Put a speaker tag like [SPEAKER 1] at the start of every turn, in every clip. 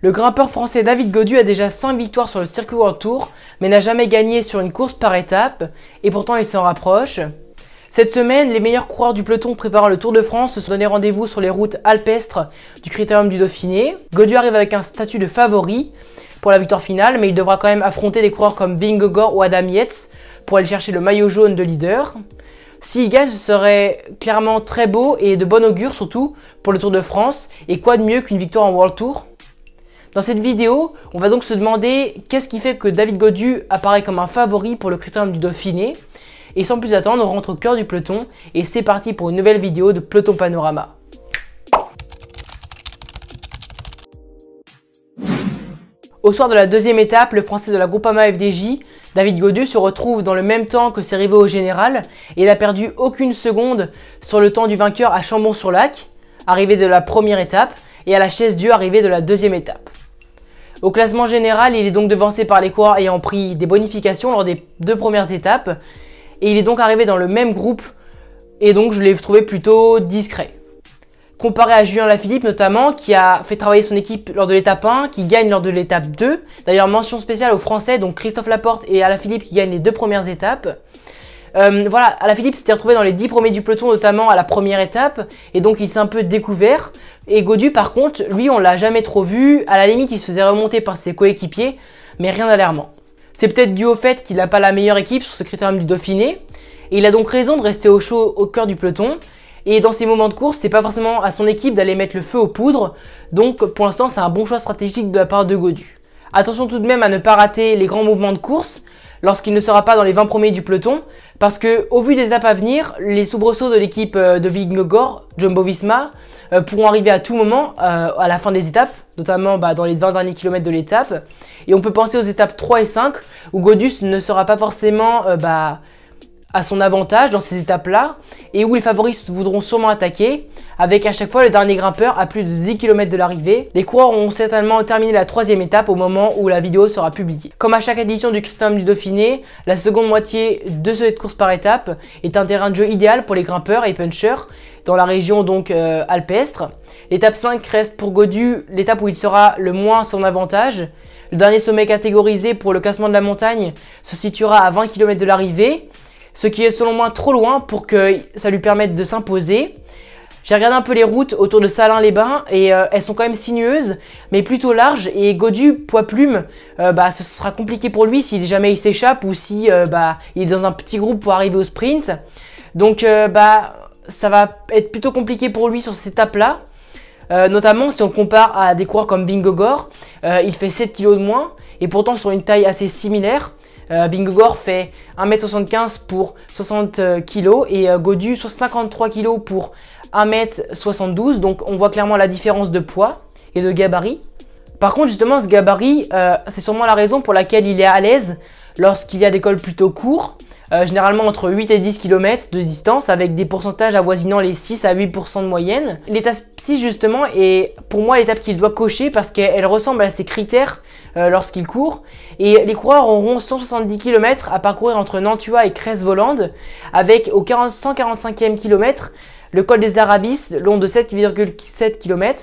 [SPEAKER 1] Le grimpeur français David Godu a déjà 5 victoires sur le circuit World Tour, mais n'a jamais gagné sur une course par étape, et pourtant il s'en rapproche. Cette semaine, les meilleurs coureurs du peloton préparant le Tour de France se sont donné rendez-vous sur les routes alpestres du Critérium du Dauphiné. Godu arrive avec un statut de favori pour la victoire finale, mais il devra quand même affronter des coureurs comme Vingegaard ou Adam Yates pour aller chercher le maillot jaune de leader. S'il gagne, ce serait clairement très beau et de bon augure surtout pour le Tour de France, et quoi de mieux qu'une victoire en World Tour dans cette vidéo, on va donc se demander qu'est-ce qui fait que David Godu apparaît comme un favori pour le critérium du Dauphiné. Et sans plus attendre, on rentre au cœur du peloton et c'est parti pour une nouvelle vidéo de Peloton Panorama. Au soir de la deuxième étape, le français de la Groupama FDJ, David Godu, se retrouve dans le même temps que ses rivaux au général et n'a perdu aucune seconde sur le temps du vainqueur à Chambon-sur-Lac, arrivé de la première étape, et à la chaise du arrivé de la deuxième étape. Au classement général, il est donc devancé par les coureurs ayant pris des bonifications lors des deux premières étapes. Et il est donc arrivé dans le même groupe. Et donc je l'ai trouvé plutôt discret. Comparé à Julien Lafilippe notamment, qui a fait travailler son équipe lors de l'étape 1, qui gagne lors de l'étape 2. D'ailleurs, mention spéciale aux Français, donc Christophe Laporte et Alaphilippe qui gagnent les deux premières étapes. Euh, voilà, Alaphilippe s'était retrouvé dans les 10 premiers du peloton, notamment à la première étape, et donc il s'est un peu découvert. Et Godu, par contre, lui, on l'a jamais trop vu. À la limite, il se faisait remonter par ses coéquipiers, mais rien d'alarmant. C'est peut-être dû au fait qu'il n'a pas la meilleure équipe sur ce critérium du Dauphiné, et il a donc raison de rester au chaud au cœur du peloton. Et dans ces moments de course, c'est pas forcément à son équipe d'aller mettre le feu aux poudres, donc pour l'instant, c'est un bon choix stratégique de la part de Godu. Attention tout de même à ne pas rater les grands mouvements de course lorsqu'il ne sera pas dans les 20 premiers du peloton, parce que au vu des étapes à venir, les soubresauts de l'équipe euh, de Vignogor, Jumbo Visma, euh, pourront arriver à tout moment euh, à la fin des étapes, notamment bah, dans les 20 derniers kilomètres de l'étape. Et on peut penser aux étapes 3 et 5, où Godus ne sera pas forcément bah, à son avantage dans ces étapes-là et où les favoris voudront sûrement attaquer, avec à chaque fois le dernier grimpeur à plus de 10 km de l'arrivée. Les coureurs auront certainement terminé la troisième étape au moment où la vidéo sera publiée. Comme à chaque édition du Critérium du Dauphiné, la seconde moitié de cette course par étape est un terrain de jeu idéal pour les grimpeurs et punchers dans la région donc euh, alpestre. L'étape 5 reste pour Godu l'étape où il sera le moins son avantage, le dernier sommet catégorisé pour le classement de la montagne se situera à 20 km de l'arrivée ce qui est selon moi trop loin pour que ça lui permette de s'imposer. J'ai regardé un peu les routes autour de Salins-les-Bains et euh, elles sont quand même sinueuses, mais plutôt larges. Et Godu, poids plume, euh, bah, ce sera compliqué pour lui s'il jamais il s'échappe ou si euh, bah, il est dans un petit groupe pour arriver au sprint. Donc bah, ça va être plutôt compliqué pour lui sur cette étape-là. notamment si on compare à des coureurs comme Bingo Gore, il fait 7 kg de moins et pourtant sur une taille assez similaire. Euh, Bingogor fait 1m75 pour 60 euh, kg et euh, Godu 53 kg pour 1m72. Donc on voit clairement la différence de poids et de gabarit. Par contre justement ce gabarit, euh, c'est sûrement la raison pour laquelle il est à l'aise lorsqu'il y a des cols plutôt courts euh, généralement entre 8 et 10 km de distance, avec des pourcentages avoisinant les 6 à 8% de moyenne. L'étape 6 justement est pour moi l'étape qu'il doit cocher parce qu'elle ressemble à ses critères euh, lorsqu'il court. Et les coureurs auront 170 km à parcourir entre Nantua et Cresvolande, avec au 145e km le col des Arabis, long de 7,7 km.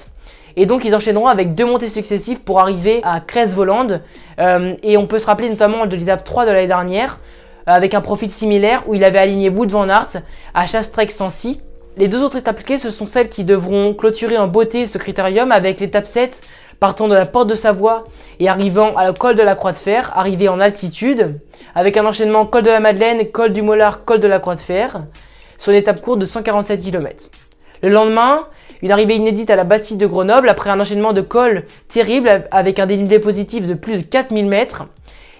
[SPEAKER 1] Et donc ils enchaîneront avec deux montées successives pour arriver à Cresvolande. Euh, et on peut se rappeler notamment de l'étape 3 de l'année dernière, euh, avec un profit similaire où il avait aligné Wood Van Aert à Chastrec Sancy. Les deux autres étapes clés, ce sont celles qui devront clôturer en beauté ce critérium avec l'étape 7 partant de la porte de Savoie et arrivant à la col de la Croix de Fer, arrivée en altitude, avec un enchaînement col de la Madeleine, col du Mollard, col de la Croix de Fer, sur une étape courte de 147 km. Le lendemain, une arrivée inédite à la Bastille de Grenoble après un enchaînement de cols terrible avec un dénivelé positif de plus de 4000 mètres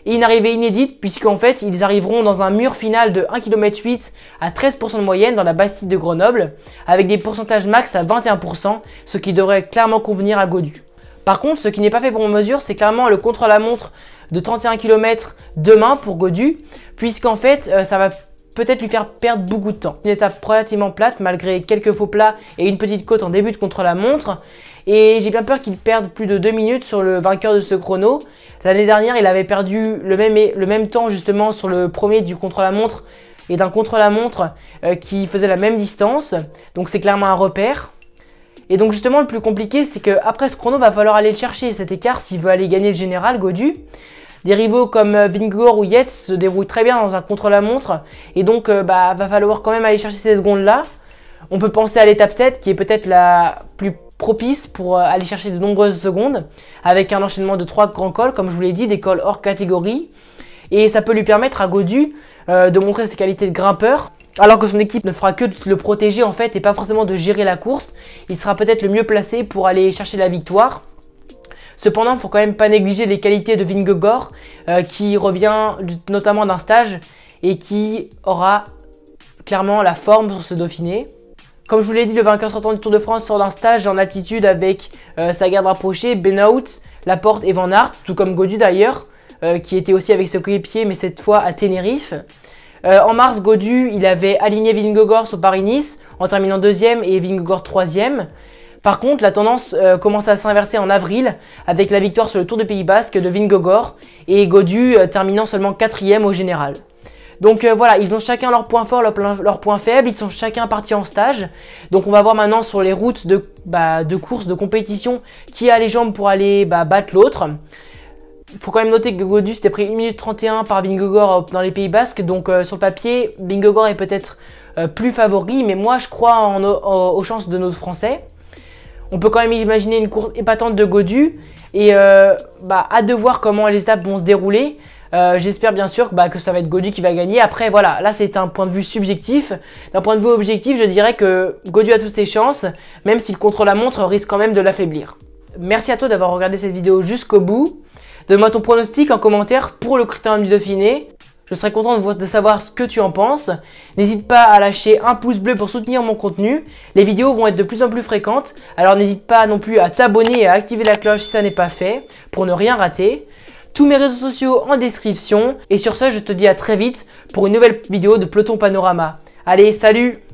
[SPEAKER 1] et une arrivée inédite puisqu'en fait ils arriveront dans un mur final de 1 km 8 à 13% de moyenne dans la Bastide de Grenoble avec des pourcentages max à 21%, ce qui devrait clairement convenir à Godu. Par contre, ce qui n'est pas fait pour mesure, c'est clairement le contre-la-montre de 31 km demain pour Godu, puisqu'en fait, euh, ça va peut-être lui faire perdre beaucoup de temps. Une étape relativement plate malgré quelques faux plats et une petite côte en début de contre la montre. Et j'ai bien peur qu'il perde plus de 2 minutes sur le vainqueur de ce chrono. L'année dernière, il avait perdu le même, le même temps justement sur le premier du contre la montre et d'un contre la montre euh, qui faisait la même distance. Donc c'est clairement un repère. Et donc justement le plus compliqué c'est qu'après ce chrono va falloir aller le chercher cet écart s'il veut aller gagner le général Godu. Des rivaux comme euh, Vingor ou Yates se déroulent très bien dans un contre-la-montre et donc euh, bah, va falloir quand même aller chercher ces secondes-là. On peut penser à l'étape 7 qui est peut-être la plus propice pour euh, aller chercher de nombreuses secondes avec un enchaînement de trois grands cols comme je vous l'ai dit, des cols hors catégorie et ça peut lui permettre à Godu de montrer ses qualités de grimpeur alors que son équipe ne fera que de le protéger en fait et pas forcément de gérer la course, il sera peut-être le mieux placé pour aller chercher la victoire. Cependant, il faut quand même pas négliger les qualités de Vingegaard, euh, qui revient notamment d'un stage et qui aura clairement la forme sur ce Dauphiné. Comme je vous l'ai dit, le vainqueur sortant du Tour de France sort d'un stage en altitude avec euh, sa garde rapprochée, Benaut, Laporte et Van Aert, tout comme Godu d'ailleurs, euh, qui était aussi avec ses coéquipiers, mais cette fois à Tenerife. en mars, Godu, il avait aligné Vingegaard sur Paris-Nice en terminant deuxième et Vingegaard troisième. Par contre, la tendance euh, commence à s'inverser en avril avec la victoire sur le Tour de Pays Basque de Vingogor et Godu euh, terminant seulement quatrième au général. Donc euh, voilà, ils ont chacun leur points fort, leurs leur points faibles, ils sont chacun partis en stage. Donc on va voir maintenant sur les routes de, bah, course, de compétition, qui a les jambes pour aller bah, battre l'autre. Faut quand même noter que Godu s'était pris 1 minute 31 par Vingogor dans les Pays Basques, donc sur le papier, Vingogor est peut-être plus favori, mais moi je crois aux chances de nos Français on peut quand même imaginer une course épatante de Godu et euh, bah, hâte de voir comment les étapes vont se dérouler. Euh, j'espère bien sûr bah, que ça va être Godu qui va gagner. Après, voilà, là c'est un point de vue subjectif. D'un point de vue objectif, je dirais que Godu a toutes ses chances, même s'il contrôle la montre risque quand même de l'affaiblir. Merci à toi d'avoir regardé cette vidéo jusqu'au bout. Donne-moi ton pronostic en commentaire pour le critère du Dauphiné. Je serais content de, savoir ce que tu en penses. N'hésite pas à lâcher un pouce bleu pour soutenir mon contenu. Les vidéos vont être de plus en plus fréquentes, alors n'hésite pas non plus à t'abonner et à activer la cloche si ça n'est pas fait, pour ne rien rater. Tous mes réseaux sociaux en description. Et sur ce, je te dis à très vite pour une nouvelle vidéo de Peloton Panorama. Allez, salut